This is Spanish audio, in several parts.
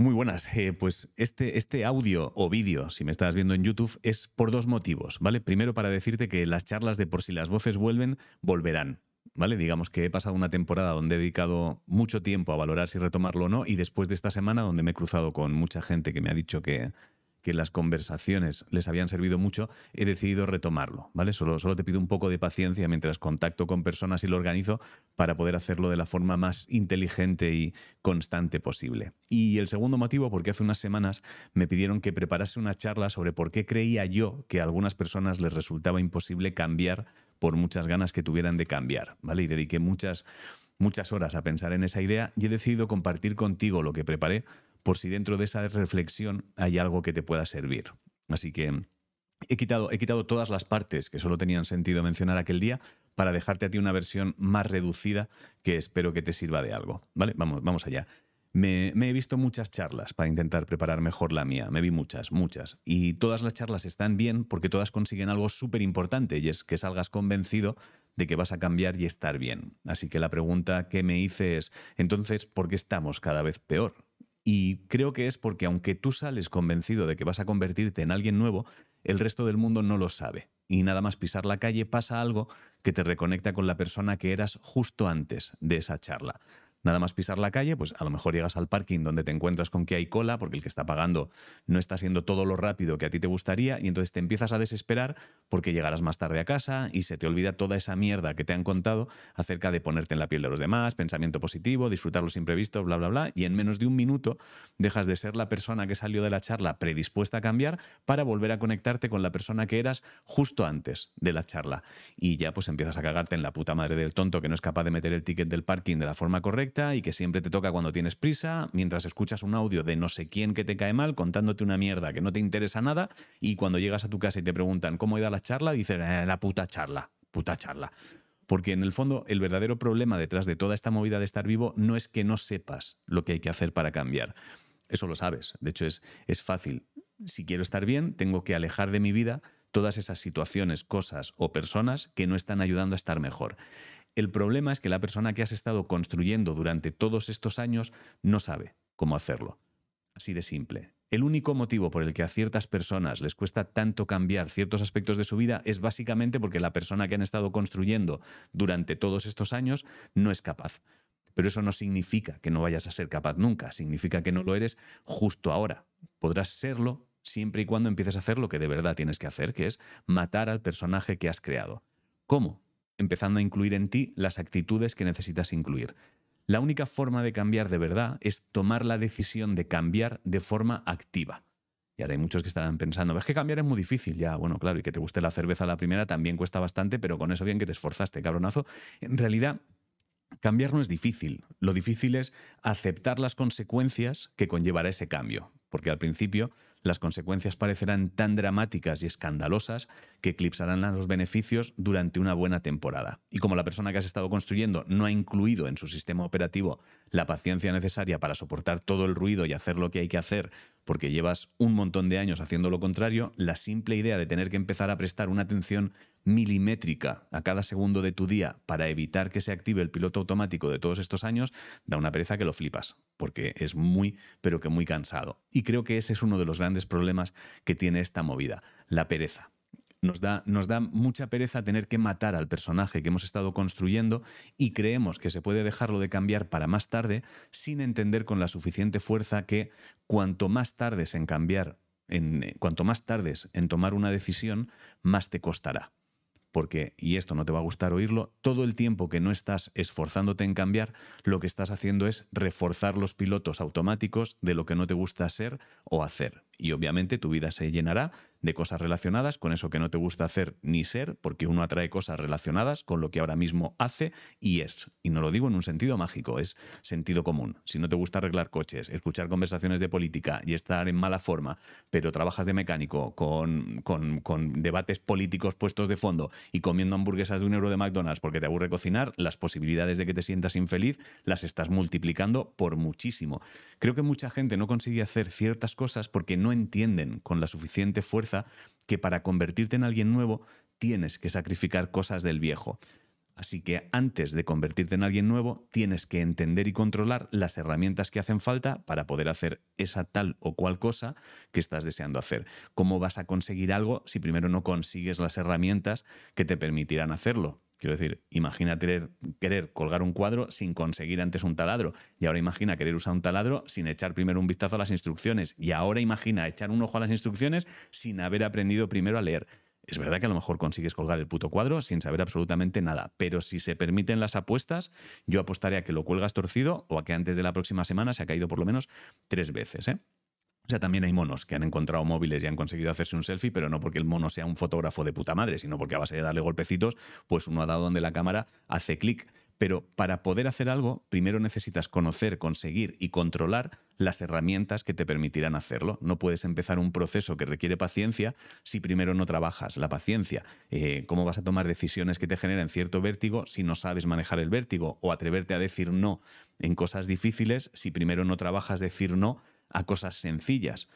Muy buenas. Eh, pues este, este audio o vídeo, si me estás viendo en YouTube, es por dos motivos, ¿vale? Primero para decirte que las charlas de por si las voces vuelven, volverán. ¿Vale? Digamos que he pasado una temporada donde he dedicado mucho tiempo a valorar si retomarlo o no y después de esta semana donde me he cruzado con mucha gente que me ha dicho que, que las conversaciones les habían servido mucho, he decidido retomarlo, ¿vale? Solo, solo te pido un poco de paciencia mientras contacto con personas y lo organizo para poder hacerlo de la forma más inteligente y constante posible. Y el segundo motivo, porque hace unas semanas me pidieron que preparase una charla sobre por qué creía yo que a algunas personas les resultaba imposible cambiar por muchas ganas que tuvieran de cambiar, ¿vale? Y dediqué muchas, muchas horas a pensar en esa idea y he decidido compartir contigo lo que preparé por si dentro de esa reflexión hay algo que te pueda servir. Así que he quitado, he quitado todas las partes que solo tenían sentido mencionar aquel día para dejarte a ti una versión más reducida que espero que te sirva de algo. ¿Vale? Vamos, vamos allá. Me, me, he visto muchas charlas para intentar preparar mejor la mía. Me vi muchas, muchas. Y todas las charlas están bien porque todas consiguen algo súper importante y es que salgas convencido de que vas a cambiar y estar bien. Así que la pregunta que me hice es, entonces, ¿por qué estamos cada vez peor? Y creo que es porque aunque tú sales convencido de que vas a convertirte en alguien nuevo, el resto del mundo no lo sabe. Y nada más pisar la calle pasa algo que te reconecta con la persona que eras justo antes de esa charla. Nada más pisar la calle, pues a lo mejor llegas al parking donde te encuentras con que hay cola, porque el que está pagando no está haciendo todo lo rápido que a ti te gustaría, y entonces te empiezas a desesperar porque llegarás más tarde a casa y se te olvida toda esa mierda que te han contado acerca de ponerte en la piel de los demás, pensamiento positivo, disfrutar los imprevistos, bla, bla, bla, y en menos de un minuto dejas de ser la persona que salió de la charla predispuesta a cambiar para volver a conectarte con la persona que eras justo antes de la charla. Y ya pues empiezas a cagarte en la puta madre del tonto que no es capaz de meter el ticket del parking de la forma correcta y que siempre te toca cuando tienes prisa, mientras escuchas un audio de no sé quién que te cae mal contándote una mierda que no te interesa nada y cuando llegas a tu casa y te preguntan cómo ha ido la charla, dices, eh, la puta charla, puta charla. Porque en el fondo el verdadero problema detrás de toda esta movida de estar vivo no es que no sepas lo que hay que hacer para cambiar. Eso lo sabes. De hecho, es, es fácil. Si quiero estar bien, tengo que alejar de mi vida todas esas situaciones, cosas o personas que no están ayudando a estar mejor. El problema es que la persona que has estado construyendo durante todos estos años no sabe cómo hacerlo. Así de simple. El único motivo por el que a ciertas personas les cuesta tanto cambiar ciertos aspectos de su vida es básicamente porque la persona que han estado construyendo durante todos estos años no es capaz. Pero eso no significa que no vayas a ser capaz nunca, significa que no lo eres justo ahora. Podrás serlo siempre y cuando empieces a hacer lo que de verdad tienes que hacer, que es matar al personaje que has creado. ¿Cómo? empezando a incluir en ti las actitudes que necesitas incluir. La única forma de cambiar de verdad es tomar la decisión de cambiar de forma activa. Y ahora hay muchos que estarán pensando, es que cambiar es muy difícil, ya, bueno, claro, y que te guste la cerveza la primera también cuesta bastante, pero con eso bien que te esforzaste, cabronazo. En realidad, cambiar no es difícil, lo difícil es aceptar las consecuencias que conllevará ese cambio, porque al principio las consecuencias parecerán tan dramáticas y escandalosas que eclipsarán los beneficios durante una buena temporada. Y como la persona que has estado construyendo no ha incluido en su sistema operativo la paciencia necesaria para soportar todo el ruido y hacer lo que hay que hacer, porque llevas un montón de años haciendo lo contrario, la simple idea de tener que empezar a prestar una atención milimétrica a cada segundo de tu día para evitar que se active el piloto automático de todos estos años, da una pereza que lo flipas, porque es muy, pero que muy cansado. Y creo que ese es uno de los grandes problemas que tiene esta movida, la pereza. Nos da, nos da, mucha pereza tener que matar al personaje que hemos estado construyendo y creemos que se puede dejarlo de cambiar para más tarde sin entender con la suficiente fuerza que cuanto más tardes en cambiar, en, cuanto más tardes en tomar una decisión, más te costará porque, y esto no te va a gustar oírlo, todo el tiempo que no estás esforzándote en cambiar, lo que estás haciendo es reforzar los pilotos automáticos de lo que no te gusta ser o hacer y obviamente tu vida se llenará de cosas relacionadas con eso que no te gusta hacer ni ser, porque uno atrae cosas relacionadas con lo que ahora mismo hace y es. Y no lo digo en un sentido mágico, es sentido común. Si no te gusta arreglar coches, escuchar conversaciones de política y estar en mala forma, pero trabajas de mecánico con, con, debates políticos puestos de fondo y comiendo hamburguesas de un euro de McDonald's porque te aburre cocinar, las posibilidades de que te sientas infeliz las estás multiplicando por muchísimo. Creo que mucha gente no consigue hacer ciertas cosas porque no entienden con la suficiente fuerza que para convertirte en alguien nuevo tienes que sacrificar cosas del viejo. Así que antes de convertirte en alguien nuevo, tienes que entender y controlar las herramientas que hacen falta para poder hacer esa tal o cual cosa que estás deseando hacer. ¿Cómo vas a conseguir algo si primero no consigues las herramientas que te permitirán hacerlo? Quiero decir, imagina querer colgar un cuadro sin conseguir antes un taladro. Y ahora imagina querer usar un taladro sin echar primero un vistazo a las instrucciones. Y ahora imagina echar un ojo a las instrucciones sin haber aprendido primero a leer. Es verdad que a lo mejor consigues colgar el puto cuadro sin saber absolutamente nada, pero si se permiten las apuestas, yo apostaré a que lo cuelgas torcido o a que antes de la próxima semana se ha caído por lo menos tres veces. ¿eh? O sea, también hay monos que han encontrado móviles y han conseguido hacerse un selfie, pero no porque el mono sea un fotógrafo de puta madre, sino porque a base de darle golpecitos, pues uno ha dado donde la cámara hace clic. Pero para poder hacer algo, primero necesitas conocer, conseguir y controlar las herramientas que te permitirán hacerlo. No puedes empezar un proceso que requiere paciencia si primero no trabajas la paciencia. Eh, ¿Cómo vas a tomar decisiones que te generan cierto vértigo si no sabes manejar el vértigo? O atreverte a decir no en cosas difíciles si primero no trabajas decir no a cosas sencillas.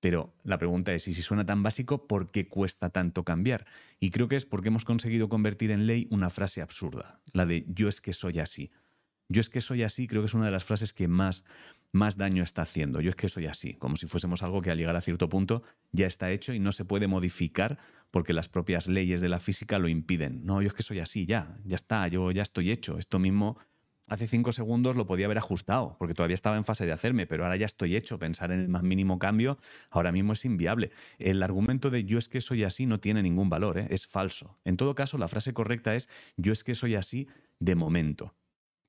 Pero la pregunta es, ¿y si suena tan básico, por qué cuesta tanto cambiar? Y creo que es porque hemos conseguido convertir en ley una frase absurda, la de yo es que soy así. Yo es que soy así, creo que es una de las frases que más, más daño está haciendo. Yo es que soy así, como si fuésemos algo que al llegar a cierto punto ya está hecho y no se puede modificar porque las propias leyes de la física lo impiden. No, yo es que soy así, ya, ya está, yo ya estoy hecho. Esto mismo hace cinco segundos lo podía haber ajustado, porque todavía estaba en fase de hacerme, pero ahora ya estoy hecho. Pensar en el más mínimo cambio ahora mismo es inviable. El argumento de yo es que soy así no tiene ningún valor, ¿eh? es falso. En todo caso, la frase correcta es yo es que soy así de momento.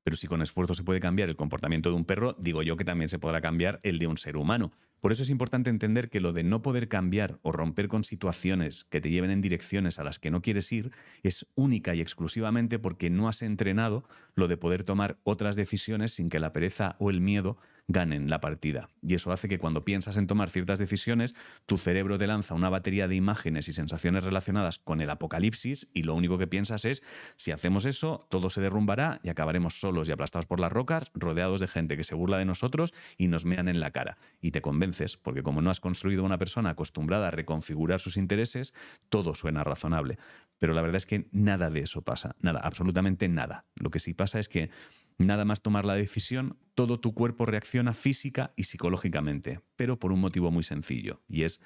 Pero si con esfuerzo se puede cambiar el comportamiento de un perro, digo yo que también se podrá cambiar el de un ser humano. Por eso es importante entender que lo de no poder cambiar o romper con situaciones que te lleven en direcciones a las que no quieres ir es única y exclusivamente porque no has entrenado lo de poder tomar otras decisiones sin que la pereza o el miedo ganen la partida. Y eso hace que cuando piensas en tomar ciertas decisiones, tu cerebro te lanza una batería de imágenes y sensaciones relacionadas con el apocalipsis y lo único que piensas es, si hacemos eso, todo se derrumbará y acabaremos solos y aplastados por las rocas, rodeados de gente que se burla de nosotros y nos mean en la cara. Y te convences, porque como no has construido una persona acostumbrada a reconfigurar sus intereses, todo suena razonable. Pero la verdad es que nada de eso pasa, nada, absolutamente nada. Lo que sí pasa es que Nada más tomar la decisión, todo tu cuerpo reacciona física y psicológicamente, pero por un motivo muy sencillo, y es,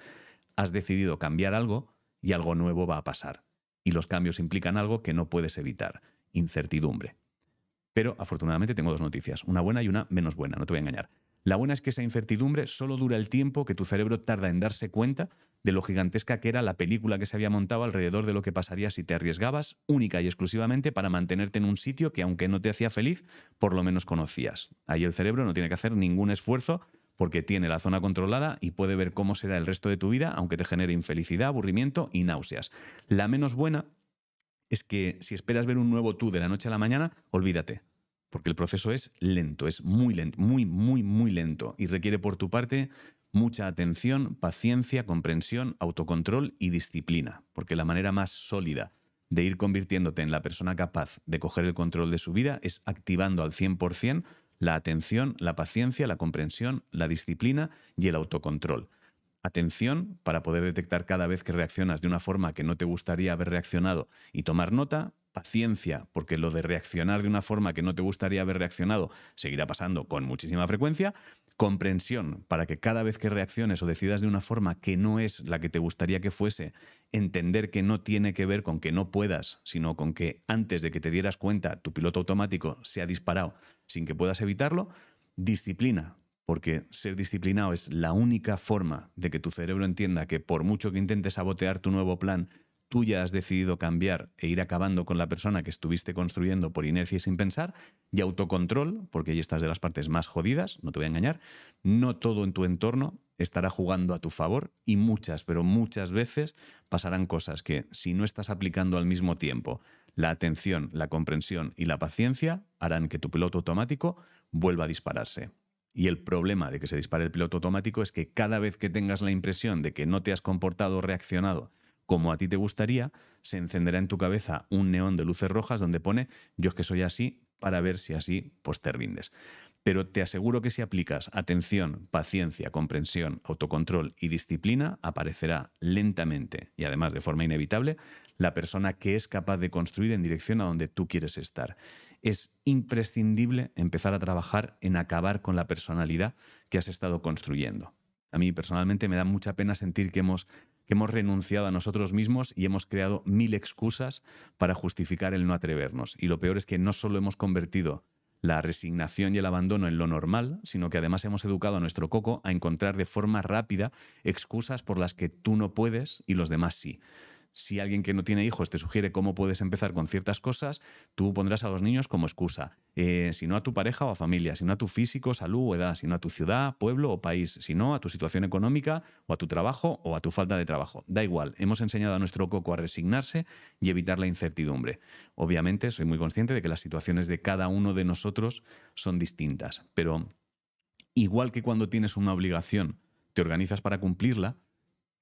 has decidido cambiar algo y algo nuevo va a pasar. Y los cambios implican algo que no puedes evitar, incertidumbre. Pero afortunadamente tengo dos noticias, una buena y una menos buena, no te voy a engañar. La buena es que esa incertidumbre solo dura el tiempo que tu cerebro tarda en darse cuenta de lo gigantesca que era la película que se había montado alrededor de lo que pasaría si te arriesgabas única y exclusivamente para mantenerte en un sitio que aunque no te hacía feliz, por lo menos conocías. Ahí el cerebro no tiene que hacer ningún esfuerzo porque tiene la zona controlada y puede ver cómo será el resto de tu vida, aunque te genere infelicidad, aburrimiento y náuseas. La menos buena es que si esperas ver un nuevo tú de la noche a la mañana, olvídate porque el proceso es lento, es muy lento, muy, muy, muy lento y requiere por tu parte mucha atención, paciencia, comprensión, autocontrol y disciplina, porque la manera más sólida de ir convirtiéndote en la persona capaz de coger el control de su vida es activando al 100% la atención, la paciencia, la comprensión, la disciplina y el autocontrol. Atención para poder detectar cada vez que reaccionas de una forma que no te gustaría haber reaccionado y tomar nota, paciencia, porque lo de reaccionar de una forma que no te gustaría haber reaccionado seguirá pasando con muchísima frecuencia, comprensión para que cada vez que reacciones o decidas de una forma que no es la que te gustaría que fuese, entender que no tiene que ver con que no puedas, sino con que antes de que te dieras cuenta tu piloto automático se ha disparado sin que puedas evitarlo, disciplina, porque ser disciplinado es la única forma de que tu cerebro entienda que por mucho que intentes sabotear tu nuevo plan, tú ya has decidido cambiar e ir acabando con la persona que estuviste construyendo por inercia y sin pensar, y autocontrol, porque ahí estás de las partes más jodidas, no te voy a engañar, no todo en tu entorno estará jugando a tu favor y muchas, pero muchas veces pasarán cosas que si no estás aplicando al mismo tiempo la atención, la comprensión y la paciencia, harán que tu piloto automático vuelva a dispararse. Y el problema de que se dispare el piloto automático es que cada vez que tengas la impresión de que no te has comportado o reaccionado como a ti te gustaría, se encenderá en tu cabeza un neón de luces rojas donde pone yo es que soy así para ver si así pues te rindes. Pero te aseguro que si aplicas atención, paciencia, comprensión, autocontrol y disciplina, aparecerá lentamente y además de forma inevitable la persona que es capaz de construir en dirección a donde tú quieres estar. Es imprescindible empezar a trabajar en acabar con la personalidad que has estado construyendo. A mí personalmente me da mucha pena sentir que hemos que hemos renunciado a nosotros mismos y hemos creado mil excusas para justificar el no atrevernos. Y lo peor es que no solo hemos convertido la resignación y el abandono en lo normal, sino que además hemos educado a nuestro coco a encontrar de forma rápida excusas por las que tú no puedes y los demás sí. Si alguien que no tiene hijos te sugiere cómo puedes empezar con ciertas cosas, tú pondrás a los niños como excusa. Eh, si no a tu pareja o a familia, si no a tu físico, salud o edad, si no a tu ciudad, pueblo o país, si no a tu situación económica o a tu trabajo o a tu falta de trabajo. Da igual, hemos enseñado a nuestro coco a resignarse y evitar la incertidumbre. Obviamente soy muy consciente de que las situaciones de cada uno de nosotros son distintas, pero igual que cuando tienes una obligación, te organizas para cumplirla,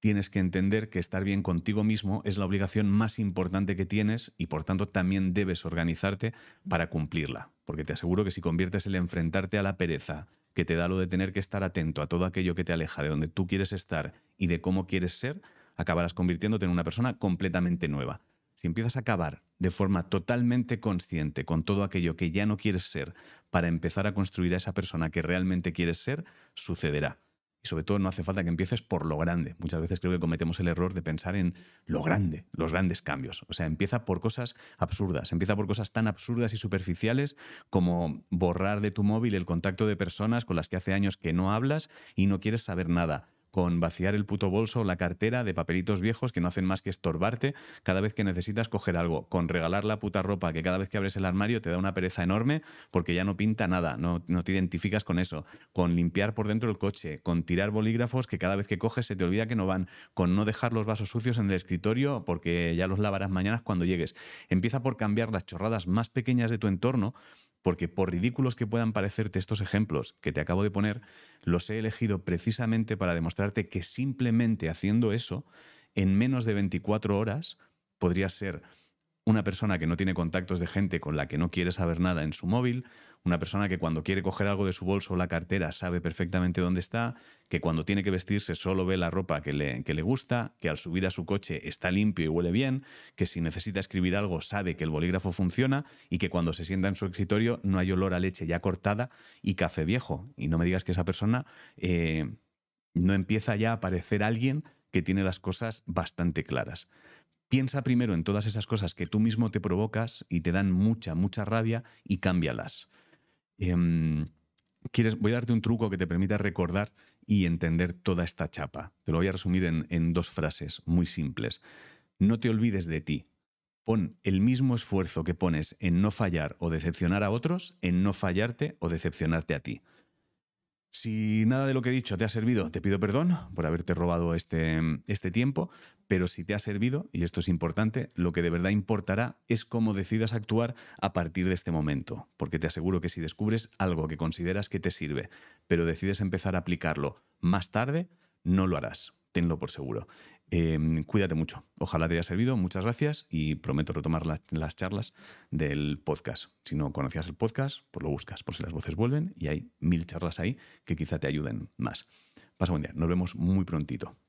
tienes que entender que estar bien contigo mismo es la obligación más importante que tienes y por tanto también debes organizarte para cumplirla. Porque te aseguro que si conviertes el enfrentarte a la pereza, que te da lo de tener que estar atento a todo aquello que te aleja de donde tú quieres estar y de cómo quieres ser, acabarás convirtiéndote en una persona completamente nueva. Si empiezas a acabar de forma totalmente consciente con todo aquello que ya no quieres ser para empezar a construir a esa persona que realmente quieres ser, sucederá y sobre todo no hace falta que empieces por lo grande. Muchas veces creo que cometemos el error de pensar en lo grande, los grandes cambios. O sea, empieza por cosas absurdas, empieza por cosas tan absurdas y superficiales como borrar de tu móvil el contacto de personas con las que hace años que no hablas y no quieres saber nada con vaciar el puto bolso o la cartera de papelitos viejos que no hacen más que estorbarte cada vez que necesitas coger algo, con regalar la puta ropa que cada vez que abres el armario te da una pereza enorme porque ya no pinta nada, no, no te identificas con eso, con limpiar por dentro el coche, con tirar bolígrafos que cada vez que coges se te olvida que no van, con no dejar los vasos sucios en el escritorio porque ya los lavarás mañana cuando llegues. Empieza por cambiar las chorradas más pequeñas de tu entorno porque por ridículos que puedan parecerte estos ejemplos que te acabo de poner, los he elegido precisamente para demostrarte que simplemente haciendo eso, en menos de 24 horas, podrías ser una persona que no tiene contactos de gente con la que no quiere saber nada en su móvil, una persona que cuando quiere coger algo de su bolso o la cartera sabe perfectamente dónde está, que cuando tiene que vestirse solo ve la ropa que le, gusta, que al subir a su coche está limpio y huele bien, que si necesita escribir algo sabe que el bolígrafo funciona y que cuando se sienta en su escritorio no hay olor a leche ya cortada y café viejo. Y no me digas que esa persona eh, no empieza ya a parecer alguien que tiene las cosas bastante claras. Piensa primero en todas esas cosas que tú mismo te provocas y te dan mucha, mucha rabia y cámbialas. Em, voy a darte un truco que te permita recordar y entender toda esta chapa. Te lo voy a resumir en dos frases muy simples. No te olvides de ti. Pon el mismo esfuerzo que pones en no fallar o decepcionar a otros en no fallarte o decepcionarte a ti. Si nada de lo que he dicho te ha servido, te pido perdón por haberte robado este, este tiempo, pero si te ha servido, y esto es importante, lo que de verdad importará es cómo decidas actuar a partir de este momento, porque te aseguro que si descubres algo que consideras que te sirve, pero decides empezar a aplicarlo más tarde, no lo harás, tenlo por seguro. Em, cuídate mucho. Ojalá te haya servido. Muchas gracias y prometo retomar las, charlas del podcast. Si no conocías el podcast, pues lo buscas por si las voces vuelven y hay mil charlas ahí que quizá te ayuden más. Pasa buen día. Nos vemos muy prontito.